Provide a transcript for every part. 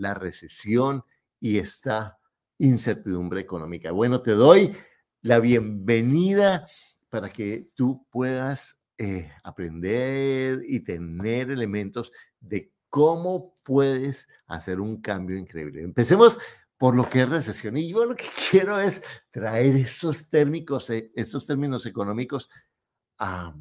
la recesión y esta incertidumbre económica. Bueno, te doy la bienvenida para que tú puedas eh, aprender y tener elementos de cómo puedes hacer un cambio increíble. Empecemos por lo que es recesión. Y yo lo que quiero es traer esos eh, términos, económicos a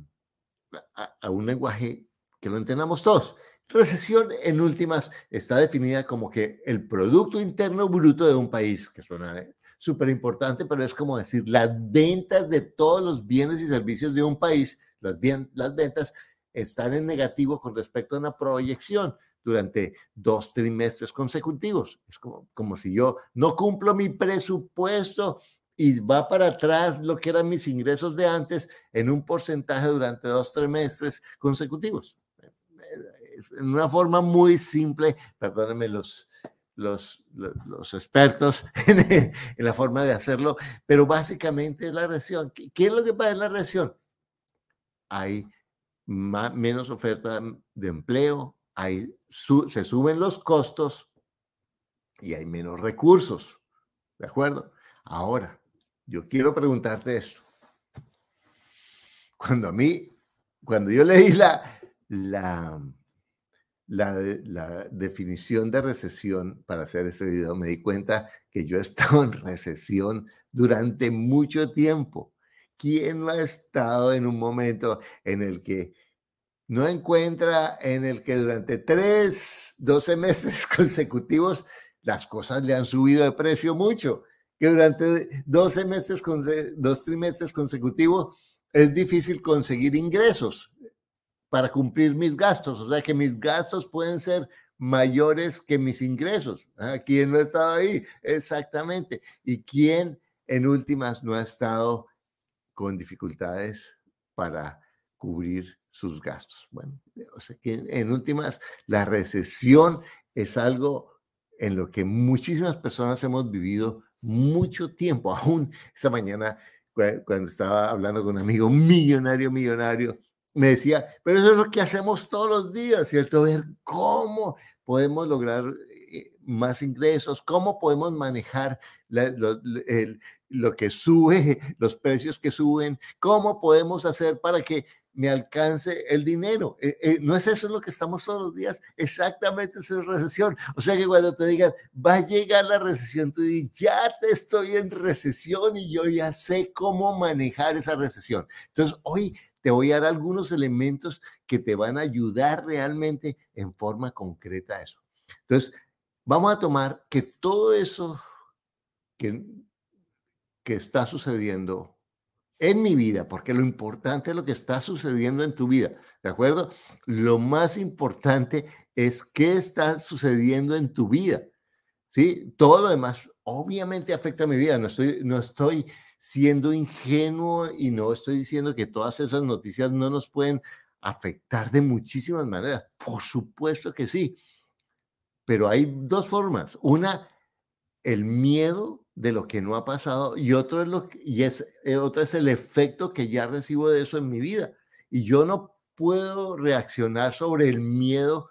un lenguaje que lo entendamos todos. Recesión, en últimas, está definida como que el Producto Interno Bruto de un país, que suena eh, súper importante, pero es como decir las ventas de todos los bienes y servicios de un país, las, ventas están en negativo con respecto a una proyección durante dos trimestres consecutivos. Es como, como si yo no cumplo mi presupuesto y va para atrás lo que eran mis ingresos de antes en un porcentaje durante dos trimestres consecutivos en una forma muy simple, perdónenme los, los, los, expertos en, la forma de hacerlo, pero básicamente es la reacción. ¿Qué, es lo que pasa en la reacción? Hay más, menos oferta de empleo, hay, se suben los costos y hay menos recursos. ¿De acuerdo? Ahora, yo quiero preguntarte esto. Cuando a mí, cuando yo leí la, la, la, definición de recesión para hacer ese video, me di cuenta que yo he estado en recesión durante mucho tiempo. ¿Quién no ha estado en un momento en el que no encuentra, en el que durante tres, doce meses consecutivos las cosas le han subido de precio mucho? Que durante doce meses, dos trimestres consecutivos es difícil conseguir ingresos para cumplir mis gastos, o sea que mis gastos pueden ser mayores que mis ingresos. ¿ah? ¿Quién no ha estado ahí? Exactamente. ¿Y quién en últimas no ha estado con dificultades para cubrir sus gastos? Bueno, o sea que en últimas la recesión es algo en lo que muchísimas personas hemos vivido mucho tiempo. Aún esta mañana, cuando estaba hablando con un amigo millonario, millonario, me decía, pero eso es lo que hacemos todos los días, ¿cierto? Ver cómo podemos lograr eh, más ingresos, cómo podemos manejar lo, que sube, los precios que suben, cómo podemos hacer para que me alcance el dinero. Eh, eh, ¿No es eso lo que estamos todos los días? Exactamente esa es recesión. O sea que cuando te digan, va a llegar la recesión, tú dices, ya te estoy en recesión y yo ya sé cómo manejar esa recesión. Entonces, hoy te voy a dar algunos elementos que te van a ayudar realmente en forma concreta a eso. Entonces, vamos a tomar que todo eso que, está sucediendo en mi vida, porque lo importante es lo que está sucediendo en tu vida, ¿de acuerdo? Lo más importante es qué está sucediendo en tu vida, ¿sí? Todo lo demás obviamente afecta a mi vida, no estoy, no estoy siendo ingenuo y no estoy diciendo que todas esas noticias no nos pueden afectar de muchísimas maneras. Por supuesto que sí. Pero hay dos formas. Una, el miedo de lo que no ha pasado y, otro es lo y es, eh, otra es el efecto que ya recibo de eso en mi vida. Y yo no puedo reaccionar sobre el miedo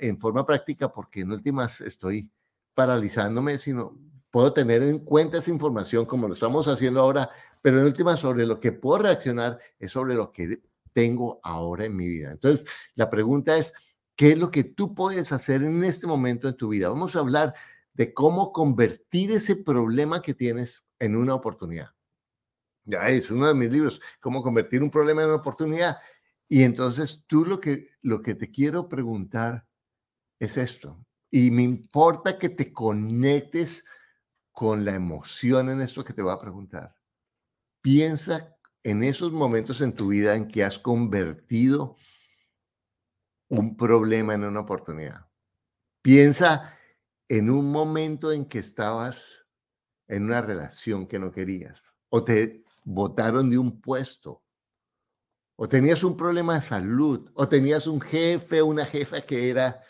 en forma práctica porque en últimas estoy paralizándome, sino puedo tener en cuenta esa información como lo estamos haciendo ahora, pero en última sobre lo que puedo reaccionar es sobre lo que tengo ahora en mi vida. Entonces, la pregunta es, ¿qué es lo que tú puedes hacer en este momento en tu vida? Vamos a hablar de cómo convertir ese problema que tienes en una oportunidad. Ya es uno de mis libros, cómo convertir un problema en una oportunidad. Y entonces tú lo que, lo que te quiero preguntar es esto. Y me importa que te conectes con la emoción en esto que te voy a preguntar. Piensa en esos momentos en tu vida en que has convertido un problema en una oportunidad. Piensa en un momento en que estabas en una relación que no querías o te votaron de un puesto o tenías un problema de salud o tenías un jefe, una jefa que era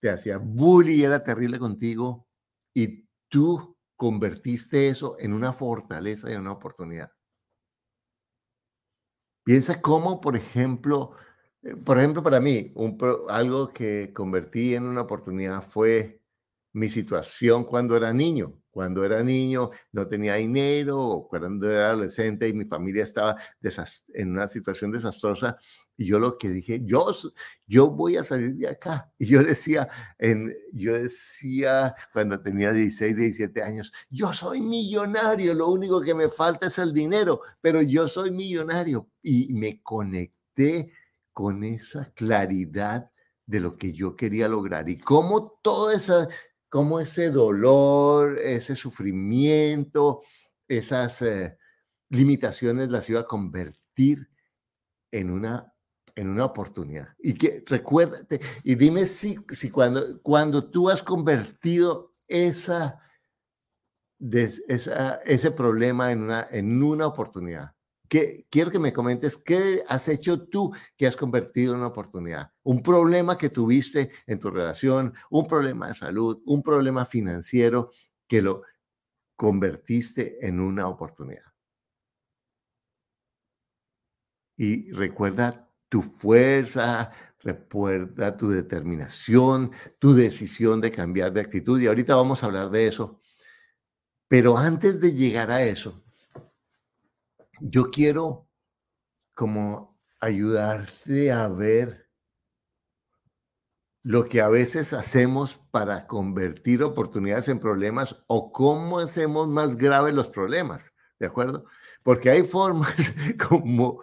te hacía bully era terrible contigo y tú convertiste eso en una fortaleza y una oportunidad. Piensa cómo, por ejemplo, eh, por ejemplo, para mí, algo que convertí en una oportunidad fue mi situación cuando era niño. Cuando era niño no tenía dinero, cuando era adolescente y mi familia estaba en una situación desastrosa, y yo lo que dije, yo, yo voy a salir de acá. Y yo decía, en, yo decía cuando tenía 16, 17 años, yo soy millonario, lo único que me falta es el dinero, pero yo soy millonario. Y me conecté con esa claridad de lo que yo quería lograr y cómo todo esa, cómo ese dolor, ese sufrimiento, esas eh, limitaciones las iba a convertir en una en una oportunidad. Y que recuérdate, y dime si, cuando, cuando tú has convertido esa, ese problema en una, en una oportunidad. Que, quiero que me comentes qué has hecho tú que has convertido en una oportunidad. Un problema que tuviste en tu relación, un problema de salud, un problema financiero que lo convertiste en una oportunidad. Y recuerda tu fuerza, recuerda tu determinación, tu decisión de cambiar de actitud. Y ahorita vamos a hablar de eso. Pero antes de llegar a eso, yo quiero como ayudarte a ver lo que a veces hacemos para convertir oportunidades en problemas o cómo hacemos más graves los problemas, ¿de acuerdo? Porque hay formas como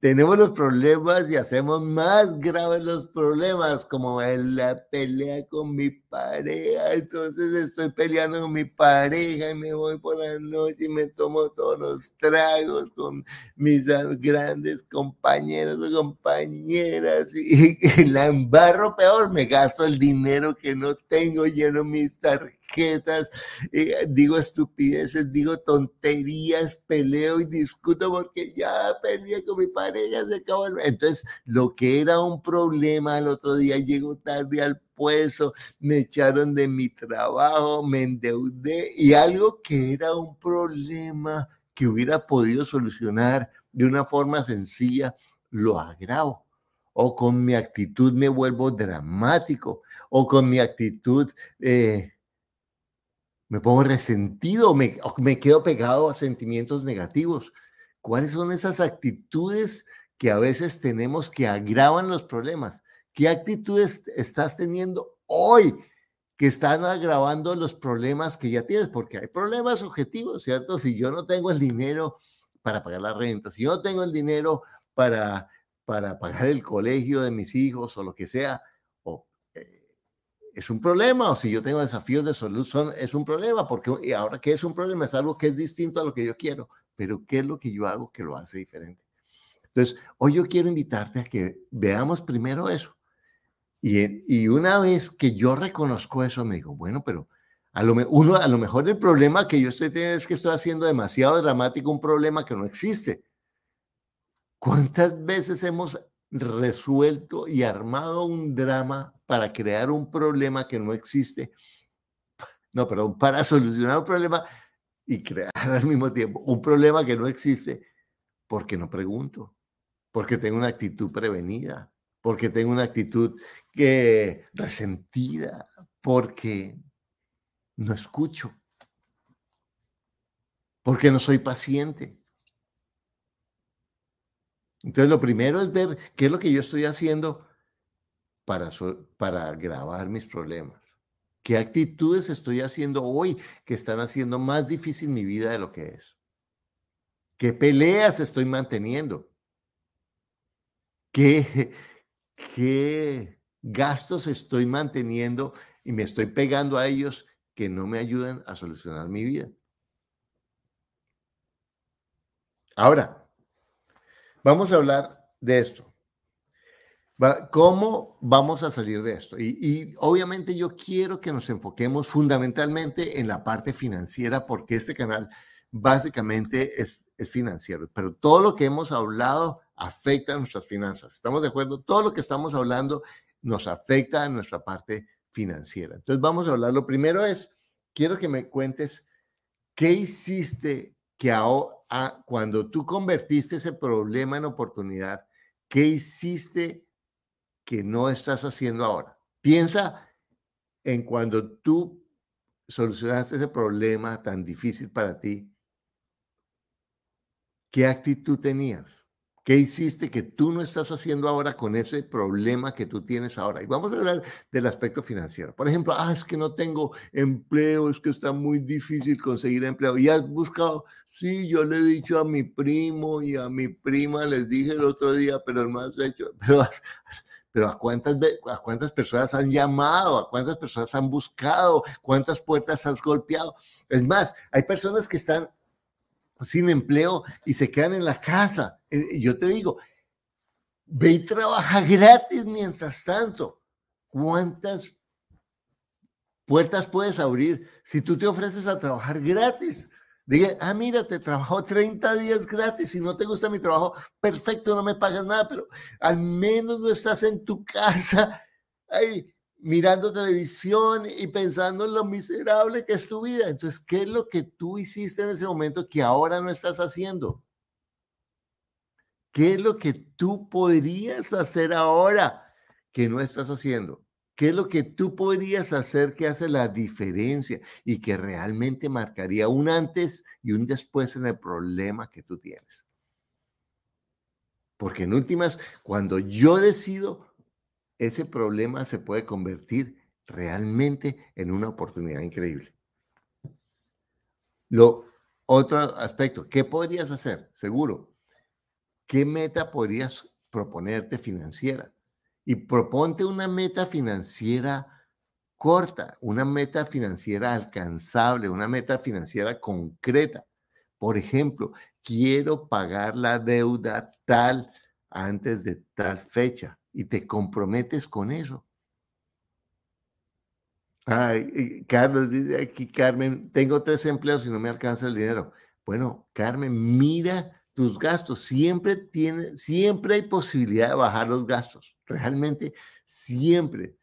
tenemos los problemas y hacemos más graves los problemas, como en la pelea con mi pareja. Entonces estoy peleando con mi pareja y me voy por la noche y me tomo todos los tragos con mis grandes compañeros o compañeras y, y la embarro peor, me gasto el dinero que no tengo, lleno mis tarjetas etiquetas, eh, digo estupideces, digo tonterías, peleo y discuto porque ya peleé con mi pareja, se acabó Entonces, lo que era un problema el otro día, llego tarde al puesto, me echaron de mi trabajo, me endeudé y algo que era un problema que hubiera podido solucionar de una forma sencilla, lo agravo. O con mi actitud me vuelvo dramático. O con mi actitud eh, ¿Me pongo resentido? ¿Me, me quedo pegado a sentimientos negativos? ¿Cuáles son esas actitudes que a veces tenemos que agravan los problemas? ¿Qué actitudes estás teniendo hoy que están agravando los problemas que ya tienes? Porque hay problemas objetivos, ¿cierto? Si yo no tengo el dinero para pagar la renta, si yo no tengo el dinero para, para pagar el colegio de mis hijos o lo que sea, es un problema, o si yo tengo desafíos de solución es un problema, porque ahora que es un problema es algo que es distinto a lo que yo quiero, pero ¿qué es lo que yo hago que lo hace diferente? Entonces, hoy yo quiero invitarte a que veamos primero eso. Y, y una vez que yo reconozco eso, me digo, bueno, pero a lo, uno, a lo mejor el problema que yo estoy teniendo es que estoy haciendo demasiado dramático un problema que no existe. ¿Cuántas veces hemos resuelto y armado un drama para crear un problema que no existe, no, perdón, para solucionar un problema y crear al mismo tiempo un problema que no existe, porque no pregunto, porque tengo una actitud prevenida, porque tengo una actitud resentida, porque no escucho, porque no soy paciente. Entonces, lo primero es ver qué es lo que yo estoy haciendo para, para mis problemas. ¿Qué actitudes estoy haciendo hoy que están haciendo más difícil mi vida de lo que es? ¿Qué peleas estoy manteniendo? ¿Qué, qué gastos estoy manteniendo y me estoy pegando a ellos que no me ayudan a solucionar mi vida? Ahora, Vamos a hablar de esto. ¿Cómo vamos a salir de esto? Y, obviamente yo quiero que nos enfoquemos fundamentalmente en la parte financiera porque este canal básicamente es, es financiero, pero todo lo que hemos hablado afecta a nuestras finanzas. ¿Estamos de acuerdo? Todo lo que estamos hablando nos afecta a nuestra parte financiera. Entonces vamos a hablar. Lo primero es, quiero que me cuentes qué hiciste que ahora cuando tú convertiste ese problema en oportunidad, ¿qué hiciste que no estás haciendo ahora? Piensa en cuando tú solucionaste ese problema tan difícil para ti, ¿qué actitud tenías? ¿Qué hiciste que tú no estás haciendo ahora con ese problema que tú tienes ahora? Y vamos a hablar del aspecto financiero. Por ejemplo, ah, es que no tengo empleo, es que está muy difícil conseguir empleo. ¿Y has buscado? Sí, yo le he dicho a mi primo y a mi prima, les dije el otro día, pero no has hecho. Pero, pero ¿a, cuántas, ¿a cuántas personas han llamado? ¿A cuántas personas han buscado? ¿Cuántas puertas has golpeado? Es más, hay personas que están sin empleo y se quedan en la casa. Eh, eh, yo te digo, ve y trabaja gratis mientras tanto. ¿Cuántas puertas puedes abrir si tú te ofreces a trabajar gratis? Diga, ah, mira, te trabajo 30 días gratis. Si no te gusta mi trabajo, perfecto, no me pagas nada, pero al menos no estás en tu casa ahí, mirando televisión y pensando en lo miserable que es tu vida. Entonces, ¿qué es lo que tú hiciste en ese momento que ahora no estás haciendo? ¿Qué es lo que tú podrías hacer ahora que no estás haciendo? ¿Qué es lo que tú podrías hacer que hace la diferencia y que realmente marcaría un antes y un después en el problema que tú tienes? Porque en últimas, cuando yo decido ese problema se puede convertir realmente en una oportunidad increíble. Lo otro aspecto, ¿qué podrías hacer? Seguro, ¿qué meta podrías proponerte financiera? Y proponte una meta financiera corta, una meta financiera alcanzable, una meta financiera concreta. Por ejemplo, quiero pagar la deuda tal antes de tal fecha y te comprometes con eso. Ay, eh, Carlos dice aquí, Carmen, tengo tres empleos y no me alcanza el dinero. Bueno, Carmen, mira tus gastos. Siempre, tiene, siempre hay posibilidad de bajar los gastos. Realmente, siempre.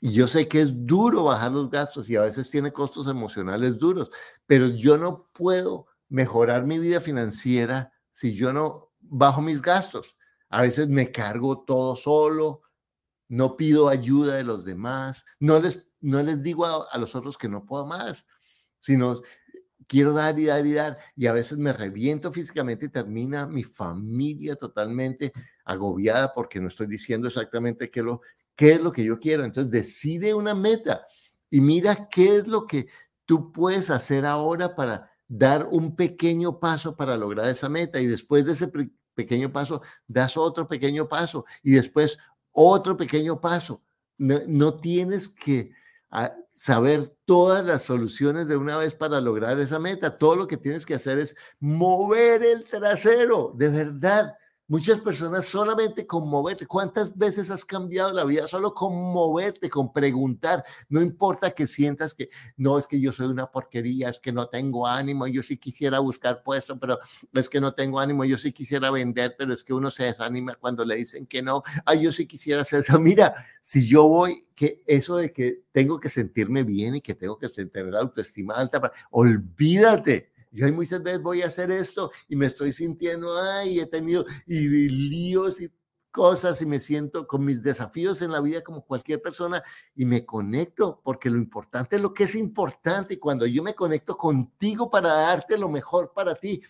Y yo sé que es duro bajar los gastos y a veces tiene costos emocionales duros, pero yo no puedo mejorar mi vida financiera si yo no bajo mis gastos. A veces me cargo todo solo, no pido ayuda de los demás, no les, no les digo a, los otros que no puedo más, sino quiero dar y dar y dar, y a veces me reviento físicamente y termina mi familia totalmente agobiada porque no estoy diciendo exactamente qué, lo, qué es lo que yo quiero. Entonces decide una meta y mira qué es lo que tú puedes hacer ahora para dar un pequeño paso para lograr esa meta y después de ese pequeño paso, das otro pequeño paso y después otro pequeño paso. No, tienes que ah, saber todas las soluciones de una vez para lograr esa meta. Todo lo que tienes que hacer es mover el trasero, de verdad, Muchas personas solamente con moverte, ¿cuántas veces has cambiado la vida? Solo con moverte, con preguntar, no importa que sientas que no es que yo soy una porquería, es que no tengo ánimo, yo sí quisiera buscar puesto, pero es que no tengo ánimo, yo sí quisiera vender, pero es que uno se desanima cuando le dicen que no, ay, yo sí quisiera hacer eso. Mira, si yo voy, que eso de que tengo que sentirme bien y que tengo que tener la autoestima alta, olvídate, yo hay muchas veces voy a hacer esto y me estoy sintiendo, ay, he tenido líos y cosas y me siento con mis desafíos en la vida como cualquier persona y me conecto porque lo importante es lo que es importante y cuando yo me conecto contigo para darte lo mejor para ti,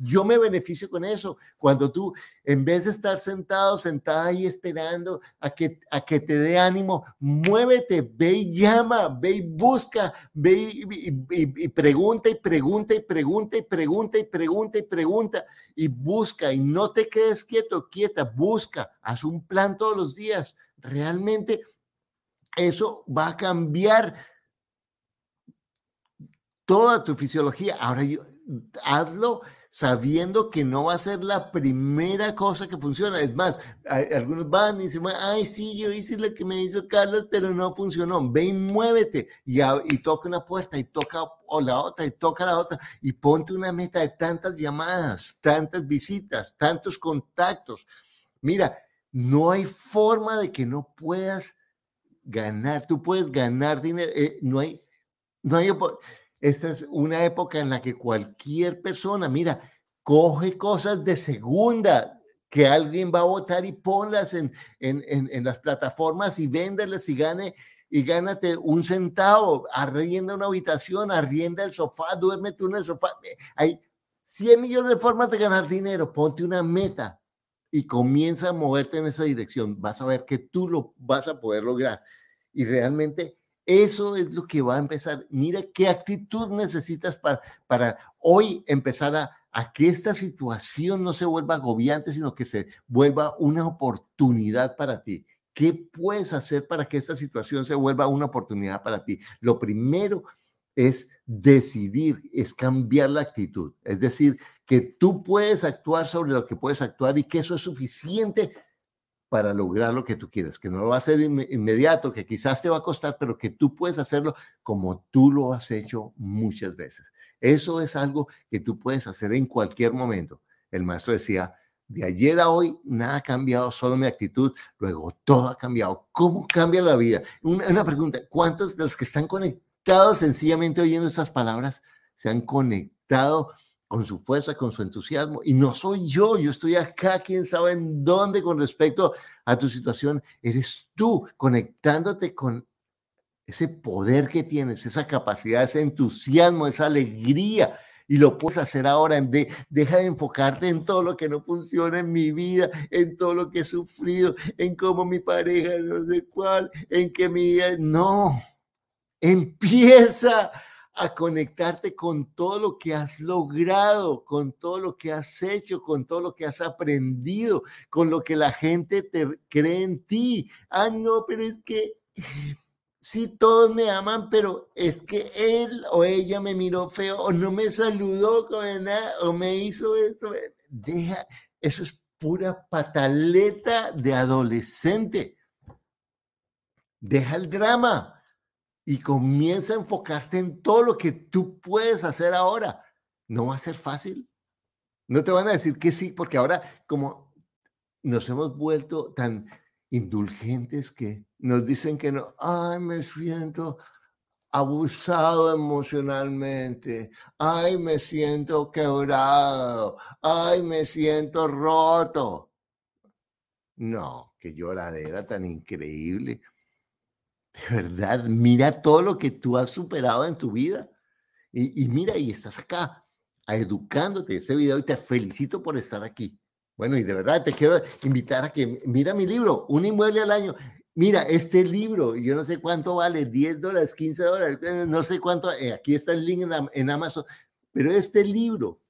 yo me beneficio con eso. Cuando tú, en vez de estar sentado, sentada ahí esperando a que, a que te dé ánimo, muévete, ve y llama, ve y busca, ve y, pregunta y pregunta y pregunta y pregunta y pregunta y pregunta y busca y no te quedes quieto, quieta, busca, haz un plan todos los días. Realmente eso va a cambiar toda tu fisiología. Ahora yo, hazlo sabiendo que no va a ser la primera cosa que funciona. Es más, algunos van y dicen, ay, sí, yo hice lo que me hizo Carlos, pero no funcionó. Ve y muévete y, y toca una puerta y toca o la otra y toca la otra y ponte una meta de tantas llamadas, tantas visitas, tantos contactos. Mira, no hay forma de que no puedas ganar. Tú puedes ganar dinero. Eh, no hay, no hay esta es una época en la que cualquier persona, mira, coge cosas de segunda que alguien va a votar y ponlas en, las plataformas y véndelas y gane y gánate un centavo, arrienda una habitación, arrienda el sofá, duerme tú en el sofá. Eh, hay 100 millones de formas de ganar dinero, ponte una meta y comienza a moverte en esa dirección. Vas a ver que tú lo vas a poder lograr. Y realmente eso es lo que va a empezar. Mira qué actitud necesitas para, para hoy empezar a, que esta situación no se vuelva agobiante, sino que se vuelva una oportunidad para ti. ¿Qué puedes hacer para que esta situación se vuelva una oportunidad para ti? Lo primero es decidir, es cambiar la actitud. Es decir, que tú puedes actuar sobre lo que puedes actuar y que eso es suficiente para lograr lo que tú quieres, que no lo va a hacer inmediato, que quizás te va a costar, pero que tú puedes hacerlo como tú lo has hecho muchas veces. Eso es algo que tú puedes hacer en cualquier momento. El maestro decía, de ayer a hoy nada ha cambiado, solo mi actitud, luego todo ha cambiado. ¿Cómo cambia la vida? Una, pregunta, ¿cuántos de los que están conectados sencillamente oyendo esas palabras se han conectado? con su fuerza, con su entusiasmo. Y no soy yo, yo estoy acá, quién sabe en dónde con respecto a tu situación. Eres tú conectándote con ese poder que tienes, esa capacidad, ese entusiasmo, esa alegría. Y lo puedes hacer ahora, de, deja de enfocarte en todo lo que no funciona en mi vida, en todo lo que he sufrido, en cómo mi pareja, no sé cuál, en que mi... No, empieza a conectarte con todo lo que has logrado, con todo lo que has hecho, con todo lo que has aprendido, con lo que la gente te cree en ti. Ah, no, pero es que sí, todos me aman, pero es que él o ella me miró feo o no me saludó con o me hizo esto. Deja, eso es pura pataleta de adolescente. Deja el drama y comienza a enfocarte en todo lo que tú puedes hacer ahora. No va a ser fácil. No te van a decir que sí, porque ahora como nos hemos vuelto tan indulgentes que nos dicen que no, ay, me siento abusado emocionalmente, ay, me siento quebrado, ay, me siento roto. No, qué lloradera tan increíble. De verdad, mira todo lo que tú has superado en tu vida. Y, mira, y estás acá, educándote ese video y te felicito por estar aquí. Bueno, y de verdad te quiero invitar a que mira mi libro, Un inmueble al año. Mira, este libro, yo no sé cuánto vale, 10 dólares, 15 dólares, eh, no sé cuánto, eh, aquí está el link en Amazon, pero este libro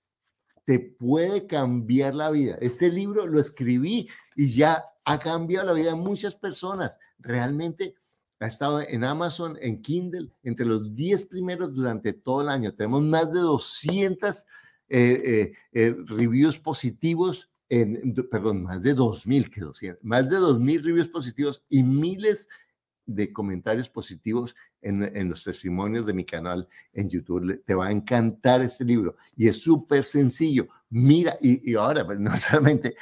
te puede cambiar la vida. Este libro lo escribí y ya ha cambiado la vida de muchas personas. Realmente ha estado en Amazon, en Kindle, entre los 10 primeros durante todo el año. Tenemos más de 200 eh, eh, eh, reviews positivos, en, perdón, más de 2.000 que 200, más de 2.000 reviews positivos y miles de comentarios positivos en, los testimonios de mi canal en YouTube. Te va a encantar este libro y es súper sencillo. Mira, y, ahora, pues, no solamente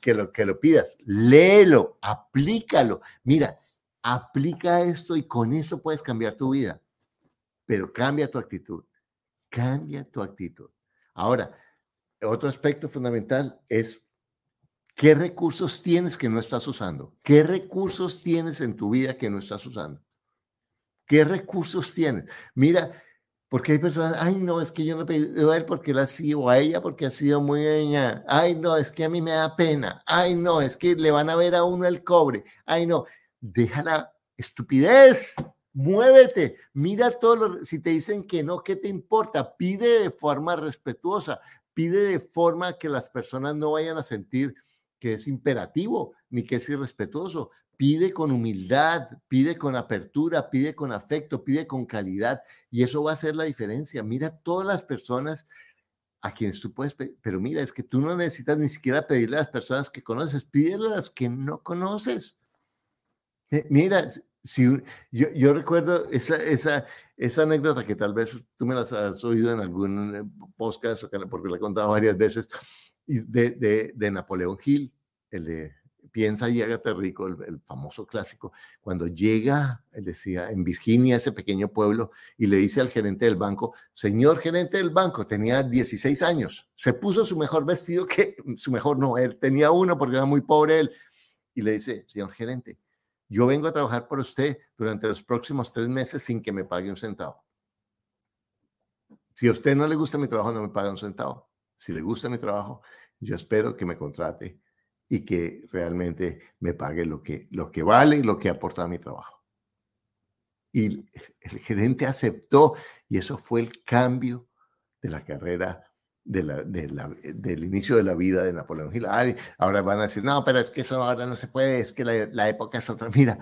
que lo, que lo pidas, léelo, aplícalo. Mira, aplica esto y con esto puedes cambiar tu vida, pero cambia tu actitud, cambia tu actitud. Ahora, otro aspecto fundamental es qué recursos tienes que no estás usando, qué recursos tienes en tu vida que no estás usando, qué recursos tienes. Mira, porque hay personas, ay no, es que yo no puedo a él porque la sigo, a ella porque ha sido muy Ay no, es que a mí me da pena. Ay no, es que le van a ver a uno el cobre. Ay no, deja la estupidez, muévete, mira todos los, si te dicen que no, ¿qué te importa? Pide de forma respetuosa, pide de forma que las personas no vayan a sentir que es imperativo ni que es irrespetuoso. Pide con humildad, pide con apertura, pide con afecto, pide con calidad y eso va a hacer la diferencia. Mira todas las personas a quienes tú puedes pedir, pero mira, es que tú no necesitas ni siquiera pedirle a las personas que conoces, pídele a las que no conoces. Eh, mira, si, yo, recuerdo esa, esa, anécdota que tal vez tú me la has oído en algún eh, podcast, porque la he contado varias veces, de, de, Napoleón Hill, el de Piensa y Hágate Rico, el, el, famoso clásico. Cuando llega, él decía, en Virginia, ese pequeño pueblo, y le dice al gerente del banco, señor gerente del banco, tenía 16 años, se puso su mejor vestido, que su mejor no, él tenía uno porque era muy pobre él, y le dice, señor gerente, yo vengo a trabajar por usted durante los próximos tres meses sin que me pague un centavo. Si a usted no le gusta mi trabajo, no me paga un centavo. Si le gusta mi trabajo, yo espero que me contrate y que realmente me pague lo que, lo que vale y lo que aporta a mi trabajo. Y el gerente aceptó y eso fue el cambio de la carrera de la, del inicio de la vida de Napoleón Hill. ahora van a decir, no, pero es que eso ahora no se puede, es que la, la época es otra. Mira,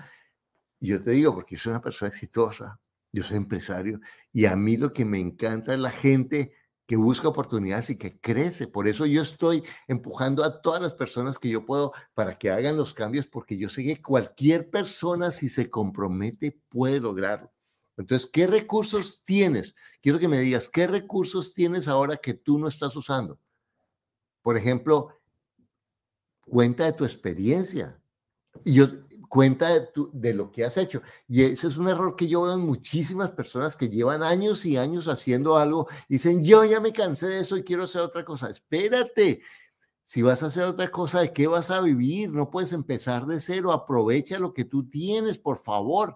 yo te digo, porque yo soy una persona exitosa, yo soy empresario, y a mí lo que me encanta es la gente que busca oportunidades y que crece. Por eso yo estoy empujando a todas las personas que yo puedo para que hagan los cambios, porque yo sé que cualquier persona, si se compromete, puede lograrlo. Entonces, ¿qué recursos tienes? Quiero que me digas, ¿qué recursos tienes ahora que tú no estás usando? Por ejemplo, cuenta de tu experiencia. Y yo, cuenta de, de lo que has hecho. Y ese es un error que yo veo en muchísimas personas que llevan años y años haciendo algo. dicen, yo ya me cansé de eso y quiero hacer otra cosa. Espérate, si vas a hacer otra cosa, ¿de qué vas a vivir? No puedes empezar de cero. Aprovecha lo que tú tienes, por favor.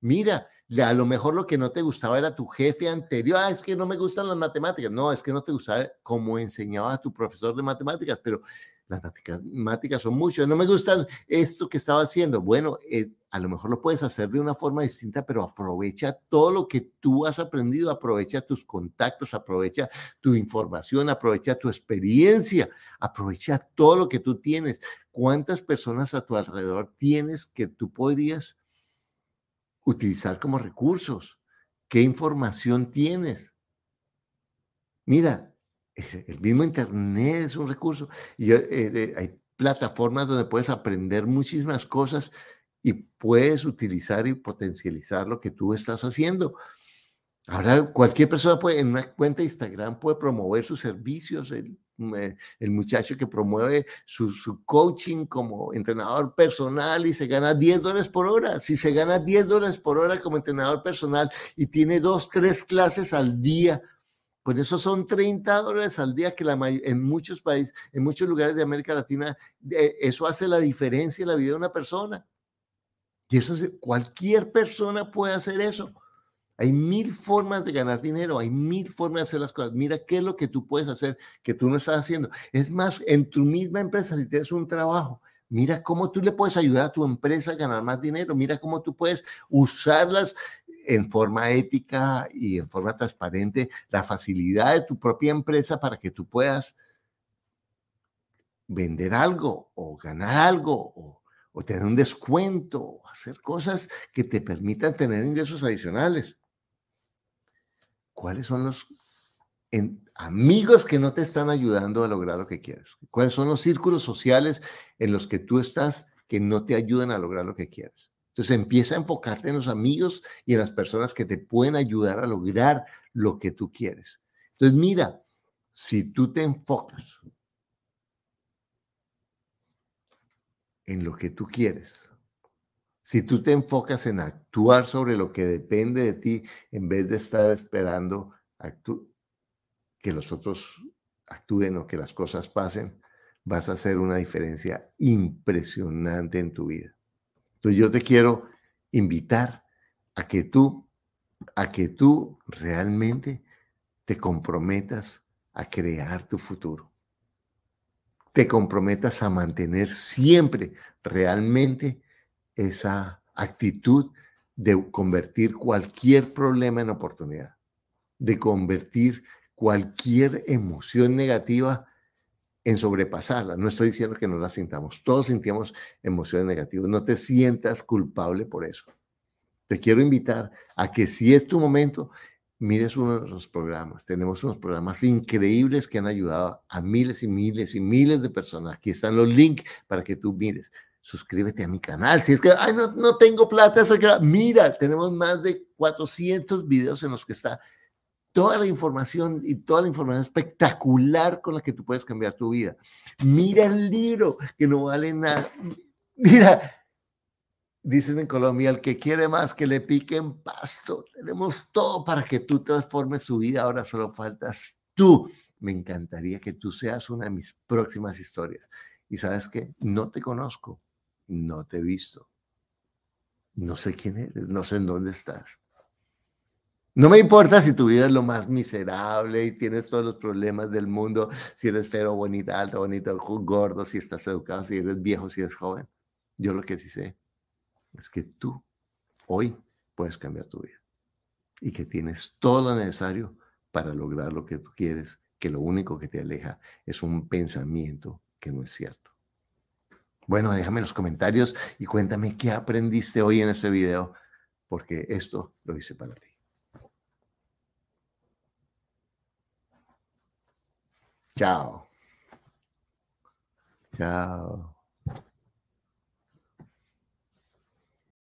Mira, a lo mejor lo que no te gustaba era tu jefe anterior. Ah, es que no me gustan las matemáticas. No, es que no te gustaba cómo enseñaba a tu profesor de matemáticas, pero las matemáticas son muchas. No me gustan esto que estaba haciendo. Bueno, eh, a lo mejor lo puedes hacer de una forma distinta, pero aprovecha todo lo que tú has aprendido, aprovecha tus contactos, aprovecha tu información, aprovecha tu experiencia, aprovecha todo lo que tú tienes. ¿Cuántas personas a tu alrededor tienes que tú podrías utilizar como recursos? ¿Qué información tienes? Mira, e-, el mismo Internet es un recurso. Y, eh, hay plataformas donde puedes aprender muchísimas cosas y puedes utilizar y potencializar lo que tú estás haciendo. Ahora cualquier persona puede, en una cuenta de Instagram puede promover sus servicios, el Mm, eh, el muchacho que promueve su, coaching como entrenador personal y se gana 10 dólares por hora. Si se gana 10 dólares por hora como entrenador personal y tiene dos, tres clases al día, pues eso son 30 dólares al día que la, en muchos países, en muchos lugares de América Latina, eh, eso hace la diferencia en la vida de una persona. Y eso cualquier persona puede hacer eso. Hay mil formas de ganar dinero, hay mil formas de hacer las cosas. Mira qué es lo que tú puedes hacer que tú no estás haciendo. Es más, en tu misma empresa, si tienes un trabajo, mira cómo tú le puedes ayudar a tu empresa a ganar más dinero, mira cómo tú puedes usarlas en forma ética y en forma transparente, la facilidad de tu propia empresa para que tú puedas vender algo o ganar algo o, tener un descuento, o hacer cosas que te permitan tener ingresos adicionales. ¿cuáles son los amigos que no te están ayudando a lograr lo que quieres? ¿Cuáles son los círculos sociales en los que tú estás que no te ayudan a lograr lo que quieres? Entonces empieza a enfocarte en los amigos y en las personas que te pueden ayudar a lograr lo que tú quieres. Entonces mira, si tú te enfocas en lo que tú quieres, si tú te enfocas en actuar sobre lo que depende de ti en vez de estar esperando que los otros actúen o que las cosas pasen, vas a hacer una diferencia impresionante en tu vida. Entonces yo te quiero invitar a que tú, a que tú realmente te comprometas a crear tu futuro. Te comprometas a mantener siempre realmente esa actitud de convertir cualquier problema en oportunidad, de convertir cualquier emoción negativa en sobrepasarla. No estoy diciendo que no la sintamos, todos sentimos emociones negativas, no te sientas culpable por eso. Te quiero invitar a que si es tu momento, mires uno de nuestros programas. Tenemos unos programas increíbles que han ayudado a miles y miles y miles de personas. Aquí están los links para que tú mires suscríbete a mi canal. Si es que, no, tengo plata, eso que... Mira, tenemos más de 400 videos en los que está toda la información y toda la información espectacular con la que tú puedes cambiar tu vida. Mira el libro, que no vale nada. Mira, dicen en Colombia, el que quiere más, que le piquen pasto. Tenemos todo para que tú transformes tu vida. Ahora solo faltas tú. Me encantaría que tú seas una de mis próximas historias. Y sabes que no te conozco, no te he visto. No sé quién eres, no sé en dónde estás. No me importa si tu vida es lo más miserable y tienes todos los problemas del mundo, si eres feo, bonita, alta, bonito, gordo, si estás educado, si eres viejo, si eres joven. Yo lo que sí sé es que tú hoy puedes cambiar tu vida y que tienes todo lo necesario para lograr lo que tú quieres, que lo único que te aleja es un pensamiento que no es cierto. Bueno, déjame en los comentarios y cuéntame qué aprendiste hoy en ese video, porque esto lo hice para ti. Chao. Chao.